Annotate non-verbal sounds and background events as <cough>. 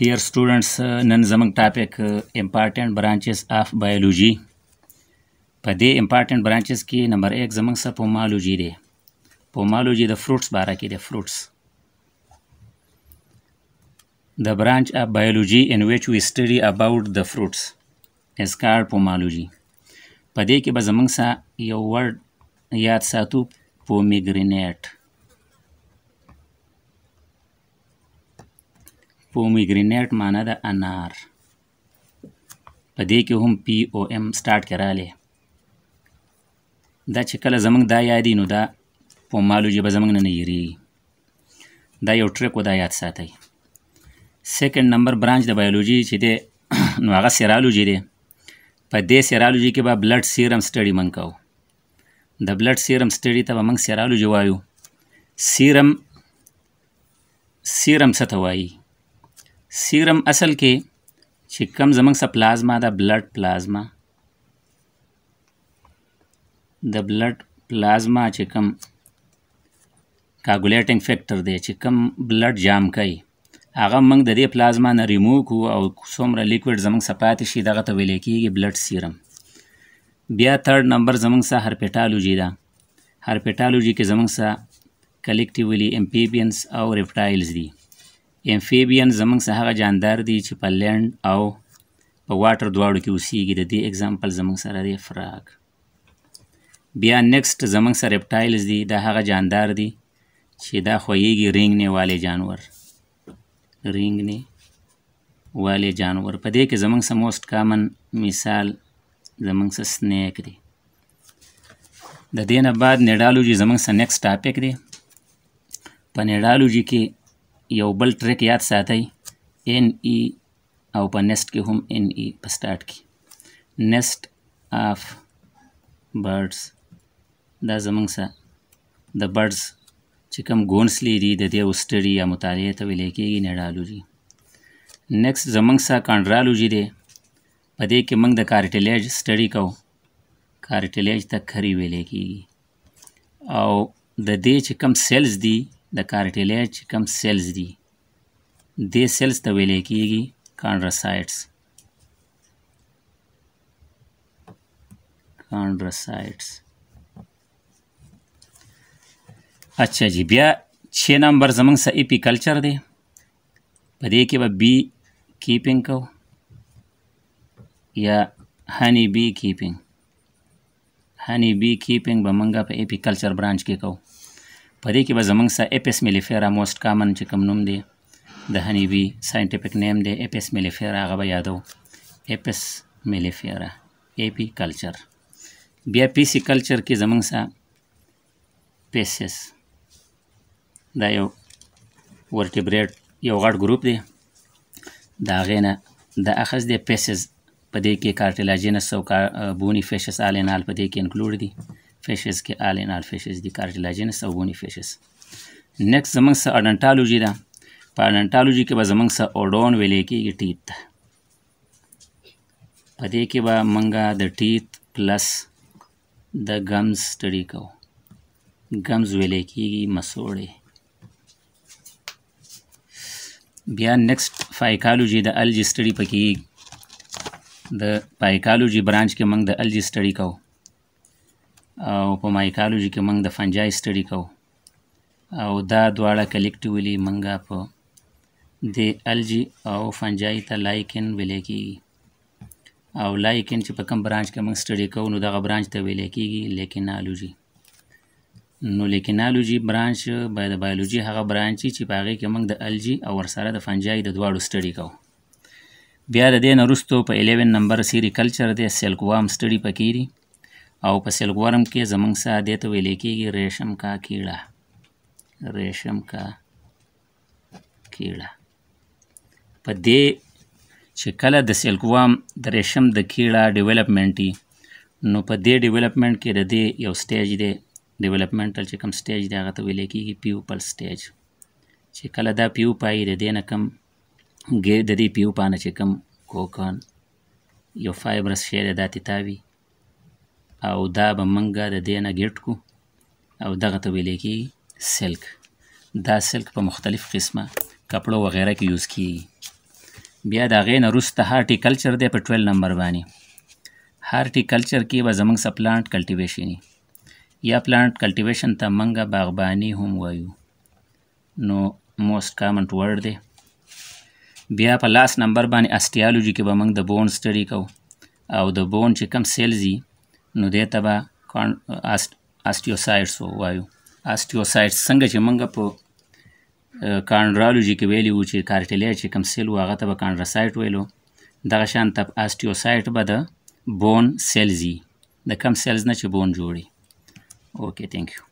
ډیر سټوډنټس نن زموږ ټاپک امپارټنټ برانچز اف بایولوژي په دې امپارټنټ برانچز کې نمبر 1 زموږ سره پومالوجي دی پومالوجي د فروټس باره کې دی فروټس د برانچ اف بایولوژي ان ویچ وی سټډي اباوټ د فروټس از کار پومالوجي په دې کې به زموږ سره یو ورډ یاد ساتو پومیګرینیټ پومیګرینیټ معنی د انار په دې کې هم پی او ام سټارټ کې رالی دا چې کله زمونږ دا یادي نو دا پومالو ژبه زمونږ نه نه یېرېږي دا یو ټریک و دا یاد ساتئ سیکنډ نمبر برانچ د بایولوژي چې دی <clears throat> نو هغه سیرالوجي دی په دې سیرالوجي کې به بلډ سیرم سټډي من کوو د بلډ سیرم سټډي ته به موږ سیرالوجي وایو سیرم سیرم څه ته وایي سیرم اصل کې چې کم زمونږ سه پلازما ده بلډ پلازما د بلډ پلازما چې کم کاګولیټنګ فیکٹر دی چې کم بلډ جام کوي هغه موږ د دې پلازما نه ریموو کو او څومره لیکوډ زمونږ سپاتې شي دغه ته ویل کېږي بلډ سیرم بیا تھرد نمبر زمونږ سره هرپټالوجي ده هرپټالوجي کې زمونږ سره کلیکټیولی امپیبینس او ریپټایلز دي ایمفیبیان زمونږ څه هغه جاندار دی چې په لینډ او په واټر دواړو کې اوسیږي د دې اگزامپل زمونږ سره دی فراک بیا نیکسټ زمونږ سره ریپټایلز دی دا هغه جاندار دی چې دا خویږي رینګنې والے جانور رینګنې والے جانور په دې کې زمونږ سره موست کامن مثال زمونږ سره سنیک دی د دې نه بعد نیډالوجي زمونږ سره نیکسټ ټاپک دی په نیډالوجي کې یو بل ټریک یاد ساتئ ان ای e او په نست کې هم ان ای e په سټارټ کې نست آف برډز دا زمونږ سه د برډز چې کوم ګونس لري د دې وستړي یا مطالعې ته ویل کېږي نیډالوجي نیکسټ زمونږ سه کانډرالوجي دی په دې کې موږ د کارټیلیج سټډي کوو کارټیلیج ته کری ویل کېږي او د دې چې کوم سیلز دي the cartilage कम cells दी दे सेल्स तबेले किएगी कॉन्ड्रासाइट्स कॉन्ड्रासाइट्स अच्छा जी बिया छः नंबर जमंग स एपी कल्चर दे पदे के बाद बी कीपिंग को या honey bee keeping honey bee keeping बमंगा पे एपी कल्चर ब्रांच के को په دې کې به زمونږ سره اپس میلیفیرا موست کامن چې کوم نوم دی د هنیوي ساینټیفیک نیم دی اپس میلیفیرا هغه به یادو اپس میلیفیرا ایپی کلچر بیا پیسی کلچر کې زمونږ سره پیسس دا یو ورټیبریټ یو غټ ګروپ دی د هغې نه د اخذ دی پیسز په دې کې کارټیلاجینس او بونی فیشس آلینال په دې کې انکلوډ دي فیشز کې الینال فیشز دي کارټیلاجینس او بونی فیشز نیکس زمونږ سره اډنټالوجي ده په اډنټالوجي کې به زمونږ سره اوډون ویلې کېږي ټیت ته په دې کې به مونږه د ټیت پلس د ګمز سټډي کوو ګمز ویلې کېږي مسوړې بیا نیکسټ فایکالوجي د الجی سټډي پکې د فایکالوجي برانچ کې مونږ د الجی سټډي کوو او په مایکالوژي کې موږ د فنجای سټډي کوو او دا دواړه کلیکټیولی موږ په د الجی او فنجای ته لایکن ویلې کیږي او لایکن چې په کوم برانچ کې موږ سټډي کوو نو دغه برانچ ته ویلې کیږي لیکنالوژي نو لیکنالوژي برانچ به د بایولوژي هغه برانچ چې په هغه کې موږ د الجی او ورسره د فنجای د دواړو سټډي کوو بیا د دې نه وروسته په 11 نمبر سیری کلچر د سیلکوام سټډي پکې او په سیلګورم کې زمونږ سه دې ته ویلې کېږي ریشم کا کیړه ریشم کا کیړه په دې چې کله د سیلګوام د ریشم د کیړه ډیولپمنټي نو په دې ډیولپمنټ کې د دې یو سټیج دی ډیولپمنټل چې کوم سټیج دی هغه ته ویلې کېږي پیوپل سټیج چې کله دا پیوپای د دې نه کم ګیر د دې پیوپا نه چې کم کوکن یو فایبرس شی دی دا تیتاوي او دا به موږ د دې نه ګډ کړو او دغه ته ویلی کیږي سلک دا سلک په مختلف قسمه کپړو وغیره کې یوز کیږي بیا د هغې نه وروسته هارټي کلچر دی په ټویل نمبر باندې هارټي کلچر کې به زموږ سه پلانټ کلټیویشني یا پلانټ کلټیویشن ته موږ باغباني هم وایو نو موست کامنټ ورډ دی بیا په لاس نمبر باندې اسټیالوجي کې به موږ د بون سټډي کوو او د بون چې کم سیلز نو دې ته به آسټیوسایټس وایو آسټیوسایټس څنګه چې موږ په کانډرالوجي کې ویلي وو چې کارټیلیا چې کوم سیل وو هغه ته به کانډراسایټ ویلو دغه شان ته آسټیوسایټ به د بون سیلزي د کم سیلز نه چې بون جوړي اوکې تینک یو